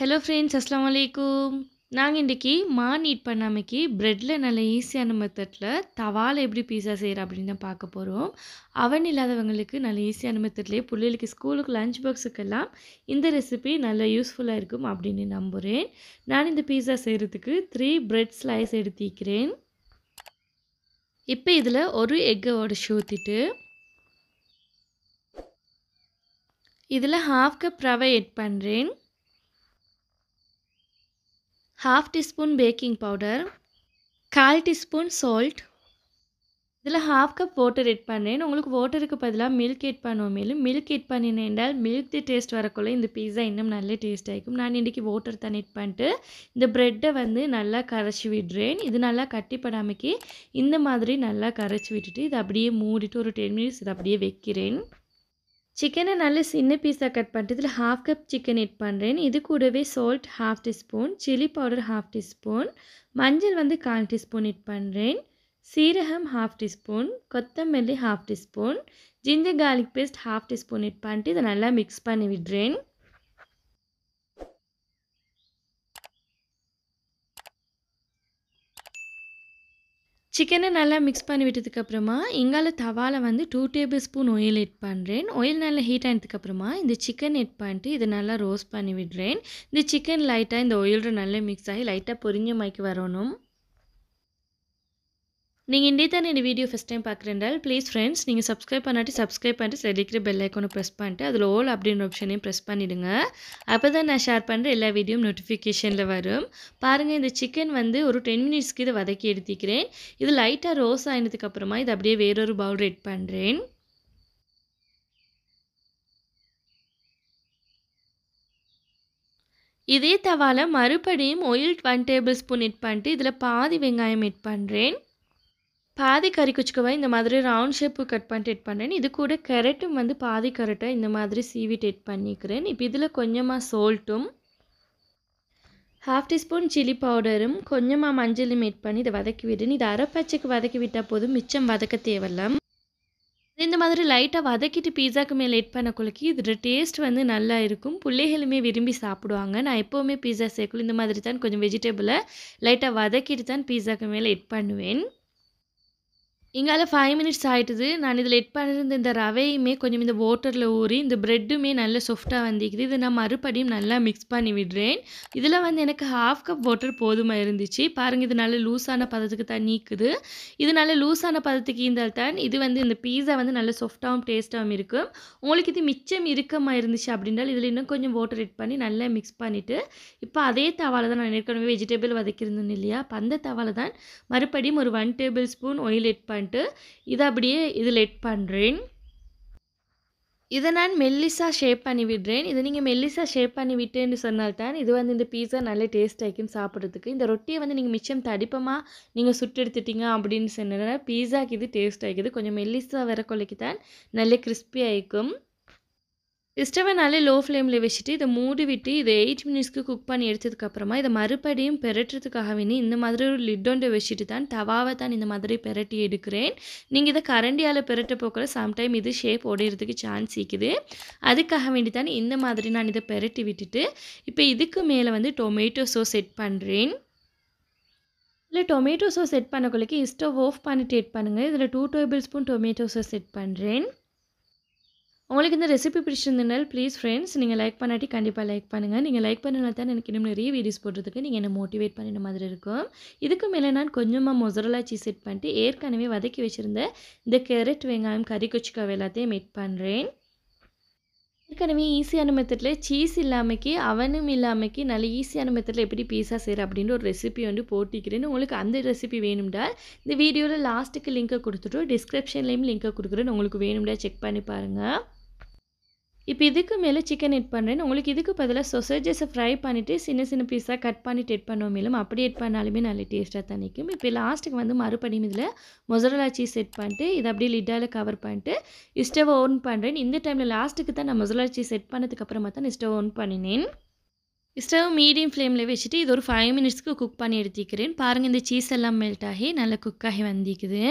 hello friends அஸ்லாம் வலைக்கும் நாங்கள் இன்றைக்கி மான் ஈட் பண்ணாமைக்கு ப்ரெட்டில் நல்ல ஈஸியான மெத்தடில் தவாவில் எப்படி பீஸா செய்கிற அப்படின்னு தான் பார்க்க போகிறோம் அவன் இல்லாதவங்களுக்கு நல்ல ஈஸியான மெத்தட்லேயே பிள்ளைகளுக்கு ஸ்கூலுக்கு லஞ்ச் பாக்ஸுக்கெல்லாம் இந்த ரெசிபி நல்ல யூஸ்ஃபுல்லாக இருக்கும் அப்படின்னு நம்புகிறேன் நான் இந்த பீஸா செய்கிறதுக்கு த்ரீ ப்ரெட் ஸ்லைஸ் எடுத்திக்கிறேன் இப்போ இதில் ஒரு எக்கோட உடச்சி இதில் ஹாஃப் கப் ரவை எட் பண்ணுறேன் ஹாஃப் டீஸ்பூன் பேக்கிங் பவுடர் கால் டீஸ்பூன் சால்ட் இதில் ஹாஃப் கப் வாட்டர் எட் பண்ணேன் உங்களுக்கு வாட்டருக்கு பதிலாக மில்க் எட் பண்ணுவோம் மேலும் மில்க் பண்ணினேன் என்றால் மில்க் தி டேஸ்ட் வரக்குள்ளே இந்த பீஸா இன்னும் நல்ல டேஸ்ட் ஆகிக்கும் நான் இன்றைக்கி வாட்டர் தான் எட் பண்ணிட்டு இந்த ப்ரெட்டை வந்து நல்லா கரைச்சி விடுறேன் இது நல்லா கட்டிப்படாமக்கி இந்த மாதிரி நல்லா கரைச்சி விட்டுட்டு இதை அப்படியே மூடிட்டு ஒரு டென் மினிட்ஸ் இதை அப்படியே வைக்கிறேன் சிக்கனை நல்ல சின்ன பீஸாக கட் பண்ணுறதுல இதில் ஹாஃப் கப் சிக்கன் எட் பண்ணுறேன் இது கூடவே salt half teaspoon chilli powder half teaspoon மஞ்சள் வந்து கால் டீஸ்பூன் எட் பண்ணுறேன் சீரகம் ஹாஃப் டீஸ்பூன் கொத்தமல்லி half teaspoon ginger garlic paste half teaspoon add பண்ணிட்டு இதை நல்லா மிக்ஸ் பண்ணி விடுறேன் சிக்கனை நல்லா மிக்ஸ் பண்ணி விட்டதுக்கப்புறமா இங்கால தவாவில் வந்து two tablespoon oil add பண்ணுறேன் ஆயில் நல்லா ஹீட் ஆனதுக்கப்புறமா இந்த சிக்கன் எட் பண்ணிட்டு இதை நல்லா ரோஸ்ட் பண்ணி விடுறேன் இந்த சிக்கன் லைட்டாக இந்த ஆயிலோட நல்லா மிக்ஸ் ஆகி லைட்டாக பொரிஞ்ச மாய்க்கு வரணும் நீங்கள் தானே இந்த வீடியோ ஃபஸ்ட் டைம் பார்க்குறேன் ப்ளீஸ் ஃப்ரெண்ட்ஸ் நீங்கள் சப்ஸ்கிரைப் பண்ணாட்டி சப்ஸ்கிரைப் பண்ணிட்டு செடிக்கிற பெல் ஐக்கோனை ப்ரெஸ் பண்ணிட்டு அதில் ஓல் அப்படின்ற ஆப்ஷனையும் ப்ரெஸ் பண்ணிவிடுங்க அப்போ தான் நான் ஷேர் பண்ணுற எல்லா வீடியோவும் நோட்டிஃபிகேஷனில் வரும் பாருங்கள் இந்த சிக்கன் வந்து ஒரு டென் மினிட்ஸ்க்கு இதை வதக்கி எடுத்துக்கிறேன் இது லைட்டாக ரோஸ் ஆயினதுக்கப்புறமா இது அப்படியே வேறொரு பவுல் ரெட் பண்ணுறேன் இதே தவால மறுபடியும் oil one tablespoon add பண்ணிட்டு இதில் பாதி வெங்காயம் எட் பண்ணுறேன் பாதி கறி குச்சிக்கவை இந்த மாதிரி ரவுண்ட் ஷேப்பு கட் பண்ணிட்டு எட் பண்ணேன் இது கூட கரெட்டும் வந்து பாதி கரெட்டாக இந்த மாதிரி சீவிட்டு எட் பண்ணிக்கிறேன் இப்போ இதில் கொஞ்சமாக சோல்ட்டும் ஹாஃப் டீஸ்பூன் சில்லி பவுடரும் கொஞ்சமாக மஞ்சளும் எட் பண்ணி இதை வதக்கி விடுன்னு இது அரைப்பச்சைக்கு வதக்கி விட்டால் போதும் மிச்சம் வதக்க தேவையில்ல இந்த மாதிரி லைட்டாக வதக்கிட்டு பீஸாக்கு மேலே எட் பண்ண குலுக்கி இதோட டேஸ்ட் வந்து நல்லா இருக்கும் பிள்ளைகளுமே விரும்பி சாப்பிடுவாங்க நான் எப்போவுமே பீஸா சேர்க்கல இந்த மாதிரி தான் கொஞ்சம் வெஜிடபிளை லைட்டாக வதக்கிட்டு தான் பீஸாக்கு மேலே எட் பண்ணுவேன் இங்கால ஃபைவ் மினிட்ஸ் ஆகிட்டுது நான் இதில் எட் பண்ணியிருந்த இந்த ரவையுமே கொஞ்சம் இந்த வாட்டரில் ஊறி இந்த ப்ரெட்டுமே நல்ல சாஃப்டாக வந்திருக்குது இதை நான் மறுபடியும் நல்லா மிக்ஸ் பண்ணி விடுறேன் இதில் வந்து எனக்கு ஹாஃப் கப் வாட்டர் போதுமாக இருந்துச்சு பாருங்கள் இது நல்ல லூஸான பதத்துக்கு தான் நீக்குது இது நல்ல லூஸான பதத்துக்கு இருந்தால் தான் இது வந்து இந்த பீஸா வந்து நல்லா சாஃப்டாகவும் டேஸ்ட்டாகவும் இருக்கும் உங்களுக்கு இது மிச்சம் இருக்கமாக இருந்துச்சு அப்படின்றால் இதில் இன்னும் கொஞ்சம் வாட்டர் எட் பண்ணி நல்லா மிக்ஸ் பண்ணிவிட்டு இப்போ அதே தவாலை தான் நான் ஏற்கனவே வெஜிடபிள் வதக்கியிருந்தேன் இல்லையா அந்த தவாவில் தான் மறுபடியும் ஒரு one tablespoon oil add பண்ணி வந்துட்டு இதை அப்படியே இதில் எட் பண்ணுறேன் இதை நான் மெல்லிஸாக ஷேப் பண்ணி விடுறேன் இதை நீங்கள் மெல்லிஸாக ஷேப் பண்ணி விட்டேன்னு சொன்னால்தான் இது வந்து இந்த பீஸா நல்ல டேஸ்ட் ஆகிக்கும் சாப்பிட்றதுக்கு இந்த ரொட்டியை வந்து நீங்கள் மிச்சம் தடிப்பமாக நீங்கள் சுட்டு எடுத்துட்டீங்க அப்படின்னு சொன்னால் பீஸாக்கு இது டேஸ்ட் ஆகிக்குது கொஞ்சம் மெல்லிஸாக வர கொலைக்கு தான் நல்ல கிறிஸ்பி ஆகிக்கும் ஸ்டவ்னாலே லோ ஃப்ளேமில் வச்சுட்டு இதை மூடி விட்டு இதை எயிட் மினிட்ஸ்க்கு குக் பண்ணி எடுத்ததுக்கப்புறமா இதை மறுபடியும் பெரட்டுறதுக்காக வேண்டி இந்த மாதிரி ஒரு லிட்டோண்டு வச்சுட்டு தான் தவாவை தான் இந்த மாதிரி பெரட்டி எடுக்கிறேன் நீங்கள் இதை கரண்டியால் பெரட்ட போக்கிற சம்டைம் இது ஷேப் ஓடுறதுக்கு சான்ஸ் இருக்குது அதுக்காக வேண்டி தான் இந்த மாதிரி நான் இதை பெரட்டி விட்டுட்டு இப்போ இதுக்கு மேலே வந்து டொமேட்டோ சோஸ் செட் பண்ணுறேன் இல்லை டொமேட்டோ சோஸ் செட் பண்ணக்குள்ளே ஸ்டவ் ஆஃப் பண்ணிட்டு எட் பண்ணுங்கள் இதில் two tablespoon tomato sauce set பண்ணுறேன் உங்களுக்கு இந்த ரெசிபி பிடிச்சிருந்தனால் ப்ளீஸ் ஃப்ரெண்ட்ஸ் நீங்கள் லைக் பண்ணாட்டி கண்டிப்பாக லைக் பண்ணுங்கள் நீங்கள் லைக் பண்ணலாம் தான் எனக்கு இன்னும் நிறைய வீடியோஸ் போடுறதுக்கு நீங்கள் என்ன மோட்டிவேட் பண்ணின மாதிரி இருக்கும் இதுக்கு மேலே நான் கொஞ்சமாக மொசரலா சீஸ் செட் பண்ணிட்டு ஏற்கனவே வதக்கி வச்சுருந்த இந்த கேரட் வெங்காயம் கறி குச்சிக்காய் எல்லாத்தையும் மெட் பண்ணுறேன் ஏற்கனவே ஈஸியான மெத்தடில் சீஸ் இல்லாமக்கி அவனும் இல்லாமக்கி நல்ல ஈஸியான மெத்தடில் எப்படி பீஸா செய்கிற அப்படின்ற ஒரு ரெசிபி வந்து போட்டிக்கிறேன் உங்களுக்கு அந்த ரெசிபி வேணும்டா இந்த வீடியோவில் லாஸ்ட்டுக்கு லிங்க்கை கொடுத்துட்டு டிஸ்கிரிப்ஷன்லேயும் லிங்க்கை கொடுக்குறேன் உங்களுக்கு வேணும்டா செக் பண்ணி பாருங்கள் இப்போ இதுக்கு மேலே சிக்கன் எட் பண்ணுறேன் உங்களுக்கு இதுக்கு பதிலாக சொசேஜஸை ஃப்ரை பண்ணிவிட்டு சின்ன சின்ன பீஸாக கட் பண்ணிவிட்டு எட் பண்ணுவோம் மேலும் அப்படி எட் பண்ணாலுமே நல்ல டேஸ்ட்டாக தான் நிற்கும் இப்போ லாஸ்ட்டுக்கு வந்து மறுபடியும் இதில் மொசரலா சீஸ் செட் பண்ணிட்டு இதை அப்படியே லிட்டால் கவர் பண்ணிட்டு இஸ்டவை ஓன் பண்ணுறேன் இந்த டைமில் லாஸ்ட்டுக்கு தான் நான் மொசரலா சீஸ் செட் பண்ணதுக்கப்புறமா தான் இஸ்டவை ஓன் பண்ணினேன் ஸ்டவ் மீடியம் ஃப்ளேமில் வச்சுட்டு இது ஒரு ஃபைவ் மினிட்ஸ்க்கு குக் பண்ணி எடுத்துக்கிறேன் பாருங்கள் இந்த சீஸ் எல்லாம் மெல்ட் ஆகி நல்லா குக் ஆகி வந்திக்குது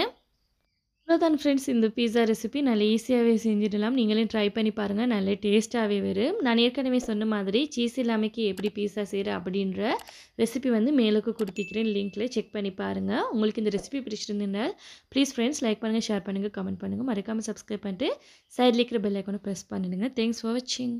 இவ்வளோதான் ஃப்ரெண்ட்ஸ் இந்த பீஸா ரெசிபி நல்ல ஈஸியாகவே செஞ்சிடலாம் நீங்களும் ட்ரை பண்ணி பாருங்கள் நல்ல டேஸ்ட்டாகவே வரும் நான் ஏற்கனவே சொன்ன மாதிரி சீஸ் இல்லாமைக்கு எப்படி பீஸா செய்கிற அப்படின்ற ரெசிபி வந்து மேலுக்கு கொடுத்துக்கிறேன் லிங்க்கில் செக் பண்ணி பாருங்கள் உங்களுக்கு இந்த ரெசிபி பிடிச்சிருந்தால் ப்ளீஸ் ஃப்ரெண்ட்ஸ் லைக் பண்ணுங்கள் ஷேர் பண்ணுங்கள் கமெண்ட் பண்ணுங்கள் மறக்காமல் சப்ஸ்கிரைப் பண்ணிட்டு சைடில் இருக்கிற பெல் ஐக்கனை ப்ரெஸ் பண்ணிடுங்க தேங்க்ஸ் ஃபார் வாட்சிங்